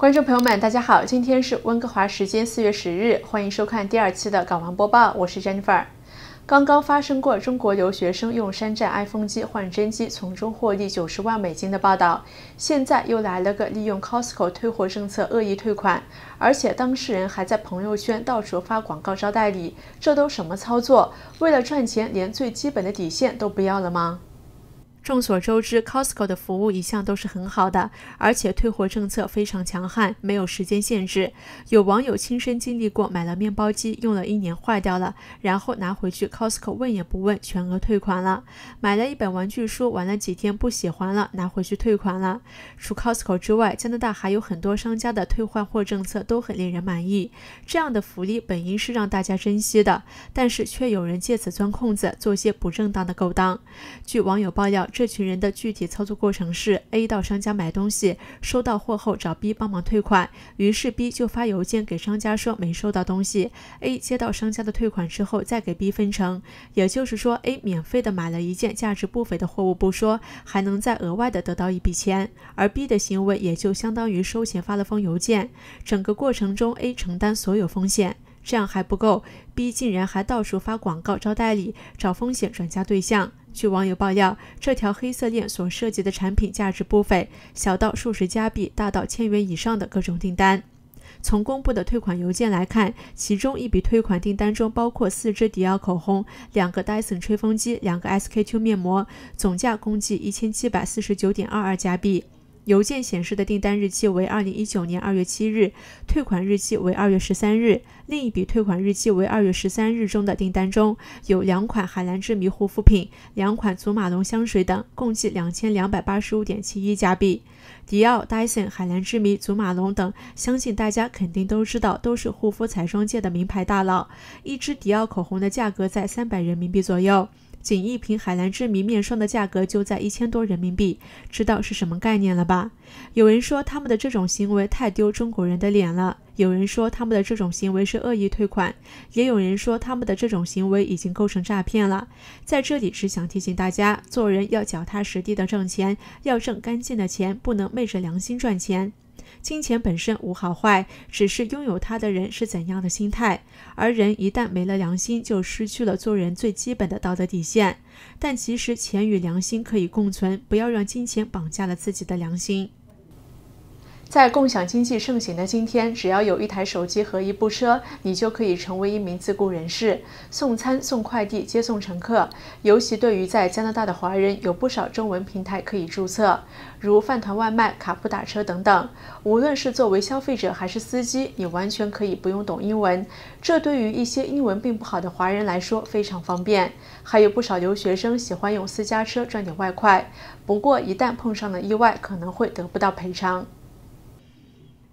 观众朋友们，大家好，今天是温哥华时间四月十日，欢迎收看第二期的港王播报，我是 Jennifer。刚刚发生过中国留学生用山寨 iPhone 机换真机，从中获利九十万美金的报道，现在又来了个利用 Costco 退货政策恶意退款，而且当事人还在朋友圈到处发广告招代理，这都什么操作？为了赚钱，连最基本的底线都不要了吗？众所周知，Costco 的服务一向都是很好的，而且退货政策非常强悍，没有时间限制。有网友亲身经历过，买了面包机用了一年坏掉了，然后拿回去，Costco 问也不问，全额退款了。买了一本玩具书，玩了几天不喜欢了，拿回去退款了。除 Costco 之外，加拿大还有很多商家的退换货政策都很令人满意。这样的福利本应是让大家珍惜的，但是却有人借此钻空子，做些不正当的勾当。据网友爆料。这群人的具体操作过程是：A 到商家买东西，收到货后找 B 帮忙退款，于是 B 就发邮件给商家说没收到东西。A 接到商家的退款之后再给 B 分成，也就是说 A 免费的买了一件价值不菲的货物不说，还能再额外的得到一笔钱。而 B 的行为也就相当于收钱发了封邮件。整个过程中 A 承担所有风险，这样还不够，B 竟然还到处发广告招代理，找风险转嫁对象。据网友爆料，这条黑色链所涉及的产品价值不菲，小到数十加币，大到千元以上的各种订单。从公布的退款邮件来看，其中一笔退款订单中包括四支迪奥口红、两个戴森吹风机、两个 s k two 面膜，总价共计一千七百四十九点二二加币。邮件显示的订单日期为二零一九年二月七日，退款日期为二月十三日。另一笔退款日期为二月十三日中的订单中有两款海蓝之谜护肤品，两款祖马龙香水等，共计两千两百八十五点七一加币。迪奥、Dyson、海蓝之谜、祖马龙等，相信大家肯定都知道，都是护肤彩妆界的名牌大佬。一支迪奥口红的价格在三百人民币左右。仅一瓶海蓝之谜面霜的价格就在一千多人民币，知道是什么概念了吧？有人说他们的这种行为太丢中国人的脸了，有人说他们的这种行为是恶意退款，也有人说他们的这种行为已经构成诈骗了。在这里只想提醒大家，做人要脚踏实地的挣钱，要挣干净的钱，不能昧着良心赚钱。金钱本身无好坏，只是拥有它的人是怎样的心态。而人一旦没了良心，就失去了做人最基本的道德底线。但其实钱与良心可以共存，不要让金钱绑架了自己的良心。在共享经济盛行的今天，只要有一台手机和一部车，你就可以成为一名自雇人士，送餐、送快递、接送乘客。尤其对于在加拿大的华人，有不少中文平台可以注册，如饭团外卖、卡布打车等等。无论是作为消费者还是司机，你完全可以不用懂英文，这对于一些英文并不好的华人来说非常方便。还有不少留学生喜欢用私家车赚点外快，不过一旦碰上了意外，可能会得不到赔偿。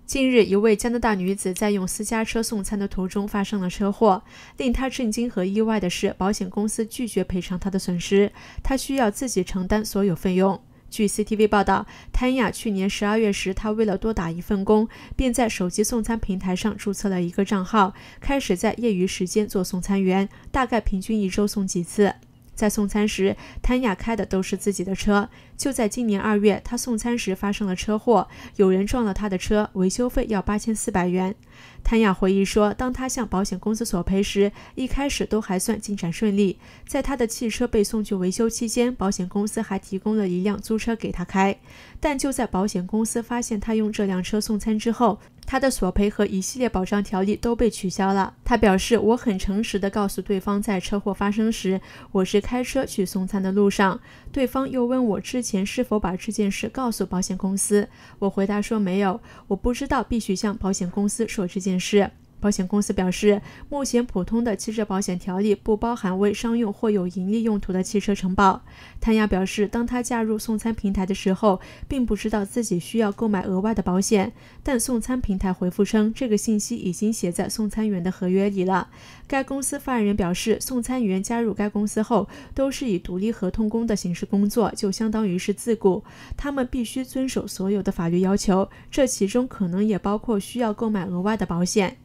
近日，一位加拿大女子在用私家车送餐的途中发生了车祸。令她震惊和意外的是，保险公司拒绝赔偿她的损失，她需要自己承担所有费用。据 c t v 报道，谭雅去年十二月时，她为了多打一份工，便在手机送餐平台上注册了一个账号，开始在业余时间做送餐员，大概平均一周送几次。在送餐时，谭雅开的都是自己的车。就在今年二月，他送餐时发生了车祸，有人撞了他的车，维修费要八千四百元。谭雅回忆说，当他向保险公司索赔时，一开始都还算进展顺利。在他的汽车被送去维修期间，保险公司还提供了一辆租车给他开。但就在保险公司发现他用这辆车送餐之后，他的索赔和一系列保障条例都被取消了。他表示：“我很诚实地告诉对方，在车祸发生时，我是开车去送餐的路上。对方又问我之前是否把这件事告诉保险公司，我回答说没有，我不知道必须向保险公司说这件事。”保险公司表示，目前普通的汽车保险条例不包含为商用或有盈利用途的汽车承保。谭亚表示，当他加入送餐平台的时候，并不知道自己需要购买额外的保险。但送餐平台回复称，这个信息已经写在送餐员的合约里了。该公司发言人表示，送餐员加入该公司后，都是以独立合同工的形式工作，就相当于是自雇。他们必须遵守所有的法律要求，这其中可能也包括需要购买额外的保险。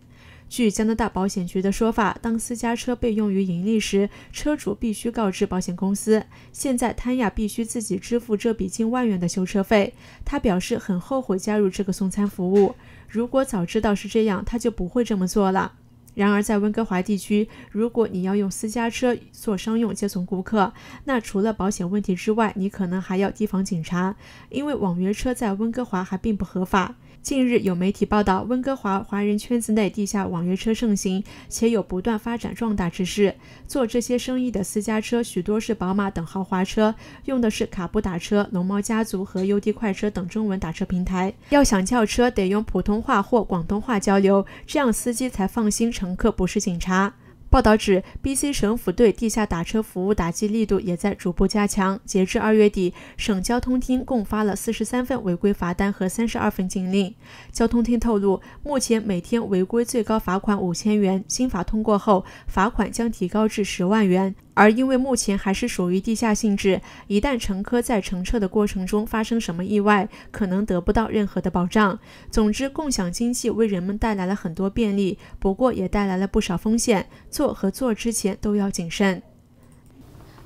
据加拿大保险局的说法，当私家车被用于盈利时，车主必须告知保险公司。现在，潘雅必须自己支付这笔近万元的修车费。他表示很后悔加入这个送餐服务。如果早知道是这样，他就不会这么做了。然而，在温哥华地区，如果你要用私家车做商用接送顾客，那除了保险问题之外，你可能还要提防警察，因为网约车在温哥华还并不合法。近日有媒体报道，温哥华华人圈子内地下网约车盛行，且有不断发展壮大之势。做这些生意的私家车许多是宝马等豪华车，用的是卡布打车、龙猫家族和优的快车等中文打车平台。要想叫车，得用普通话或广东话交流，这样司机才放心。乘客不是警察。报道指，BC 省府对地下打车服务打击力度也在逐步加强。截至二月底，省交通厅共发了四十三份违规罚单和三十二份禁令。交通厅透露，目前每天违规最高罚款五千元。新法通过后，罚款将提高至十万元。而因为目前还是属于地下性质，一旦乘客在乘车的过程中发生什么意外，可能得不到任何的保障。总之，共享经济为人们带来了很多便利，不过也带来了不少风险，做和做之前都要谨慎。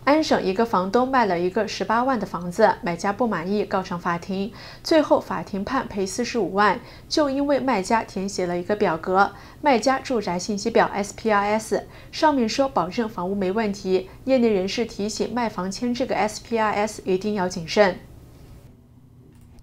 安省一个房东卖了一个十八万的房子，买家不满意告上法庭，最后法庭判赔四十五万，就因为卖家填写了一个表格，卖家住宅信息表 SPRS 上面说保证房屋没问题。业内人士提醒卖房签这个 SPRS 一定要谨慎。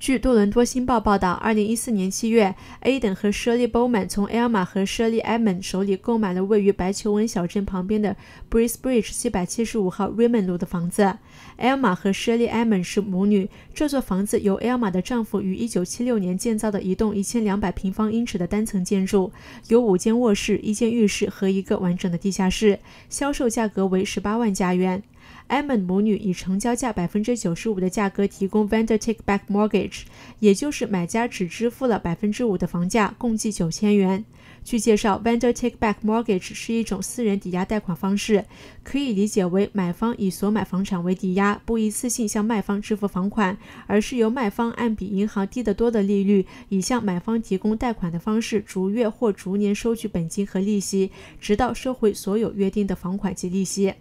据多伦多星报报道，二零一四年七月，A 等和 Shirley Bowman 从 Elma 和 Shirley Edmond 手里购买了位于白求恩小镇旁边的 Breezebridge 七百七十五号 Raymond 路的房子。Elma 和 Shirley Edmond 是母女。这座房子由 Elma 的丈夫于一九七六年建造的一栋一千两百平方英尺的单层建筑，有五间卧室、一间浴室和一个完整的地下室，销售价格为十八万加元。Ammon 母女以成交价百分之九十五的价格提供 Vendor Takeback Mortgage，也就是买家只支付了百分之五的房价，共计九千元。据介绍，Vendor Takeback Mortgage 是一种私人抵押贷款方式，可以理解为买方以所买房产为抵押，不一次性向卖方支付房款，而是由卖方按比银行低得多的利率，以向买方提供贷款的方式，逐月或逐年收取本金和利息，直到收回所有约定的房款及利息。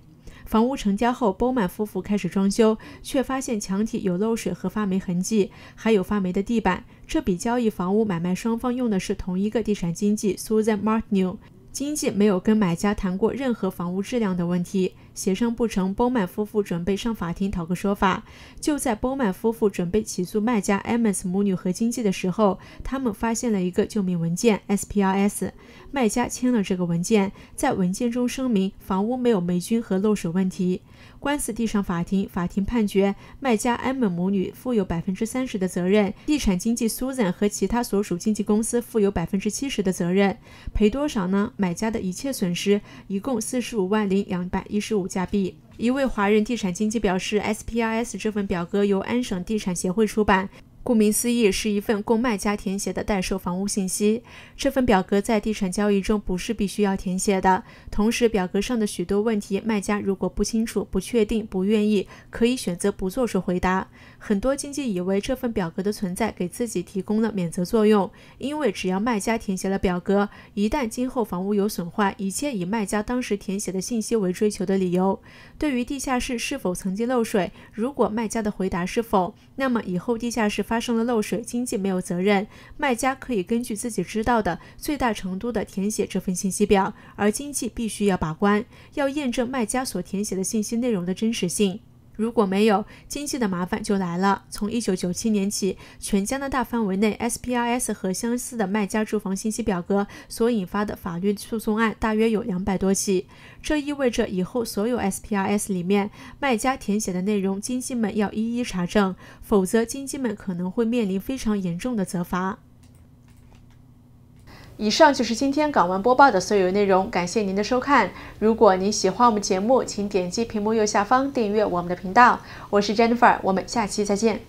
房屋成交后，波曼夫妇开始装修，却发现墙体有漏水和发霉痕迹，还有发霉的地板。这笔交易，房屋买卖双方用的是同一个地产经纪 Susan Martinu，经纪没有跟买家谈过任何房屋质量的问题。协商不成，波曼夫妇准备上法庭讨个说法。就在波曼夫妇准备起诉卖家 M S 母女和经济的时候，他们发现了一个救命文件 SPRS。卖家签了这个文件，在文件中声明房屋没有霉菌和漏水问题。官司递上法庭，法庭判决卖家安本母女负有百分之三十的责任，地产经纪 Susan 和其他所属经纪公司负有百分之七十的责任。赔多少呢？买家的一切损失，一共四十五万零两百一十五加币。一位华人地产经纪表示，SPRS 这份表格由安省地产协会出版。顾名思义，是一份供卖家填写的待售房屋信息。这份表格在地产交易中不是必须要填写的。同时，表格上的许多问题，卖家如果不清楚、不确定、不愿意，可以选择不作出回答。很多经纪以为这份表格的存在给自己提供了免责作用，因为只要卖家填写了表格，一旦今后房屋有损坏，一切以卖家当时填写的信息为追求的理由。对于地下室是否曾经漏水，如果卖家的回答是否，那么以后地下室。发生了漏水，经济没有责任，卖家可以根据自己知道的，最大程度的填写这份信息表，而经济必须要把关，要验证卖家所填写的信息内容的真实性。如果没有经济的麻烦就来了。从1997年起，全加拿大范围内 SPRS 和相似的卖家住房信息表格所引发的法律诉讼案大约有两百多起。这意味着以后所有 SPRS 里面卖家填写的内容，经纪们要一一查证，否则经纪们可能会面临非常严重的责罚。以上就是今天港湾播报的所有内容，感谢您的收看。如果您喜欢我们节目，请点击屏幕右下方订阅我们的频道。我是 Jennifer，我们下期再见。